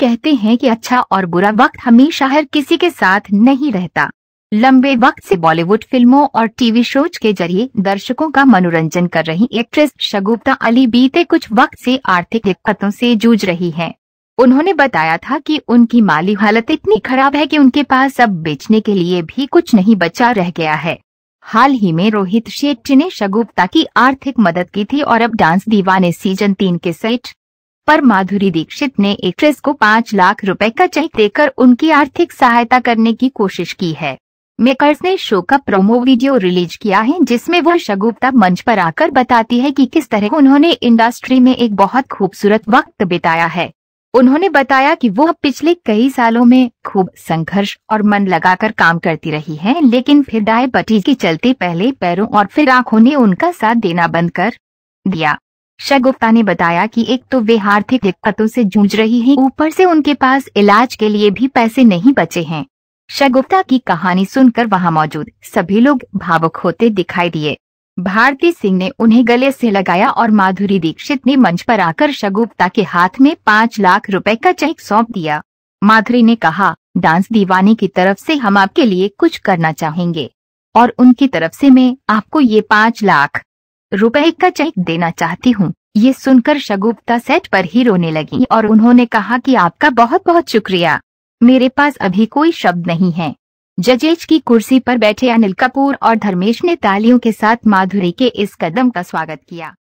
कहते हैं कि अच्छा और बुरा वक्त हमेशा हर किसी के साथ नहीं रहता लंबे वक्त से बॉलीवुड फिल्मों और टीवी शोज के जरिए दर्शकों का मनोरंजन कर रही एक्ट्रेस शगुप्ता अली बीते कुछ वक्त से आर्थिक दिक्कतों से जूझ रही हैं। उन्होंने बताया था कि उनकी माली हालत इतनी खराब है कि उनके पास अब बेचने के लिए भी कुछ नहीं बचा रह गया है हाल ही में रोहित शेट्टी ने शगुप्ता की आर्थिक मदद की थी और अब डांस दीवाने सीजन तीन के सेट पर माधुरी दीक्षित ने एक्ट्रेस को पाँच लाख रुपए का चेक देकर उनकी आर्थिक सहायता करने की कोशिश की है मेकर्स ने शो का प्रोमो वीडियो रिलीज किया है जिसमें वो शगुप्ता मंच पर आकर बताती है कि किस तरह उन्होंने इंडस्ट्री में एक बहुत खूबसूरत वक्त बिताया है उन्होंने बताया कि वो पिछले कई सालों में खूब संघर्ष और मन लगाकर काम करती रही हैं लेकिन फिर डायबिटीज के चलते पहले पैरों और फिर आँखों ने उनका साथ देना बंद कर दिया शगुप्ता ने बताया कि एक तो वे आर्थिक दिक्कतों से जूझ रही हैं, ऊपर से उनके पास इलाज के लिए भी पैसे नहीं बचे हैं शगुप्ता की कहानी सुनकर वहां मौजूद सभी लोग भावुक होते दिखाई दिए भारती सिंह ने उन्हें गले से लगाया और माधुरी दीक्षित ने मंच पर आकर शगुप्ता के हाथ में पाँच लाख रूपए का चेक सौंप दिया माधुरी ने कहा डांस दीवानी की तरफ से हम आपके लिए कुछ करना चाहेंगे और उनकी तरफ से मैं आपको ये पाँच लाख रुपए का चेक देना चाहती हूँ ये सुनकर शगुप्ता सेट पर ही रोने लगी और उन्होंने कहा कि आपका बहुत बहुत शुक्रिया मेरे पास अभी कोई शब्द नहीं है जजेज की कुर्सी पर बैठे अनिल कपूर और धर्मेश ने तालियों के साथ माधुरी के इस कदम का स्वागत किया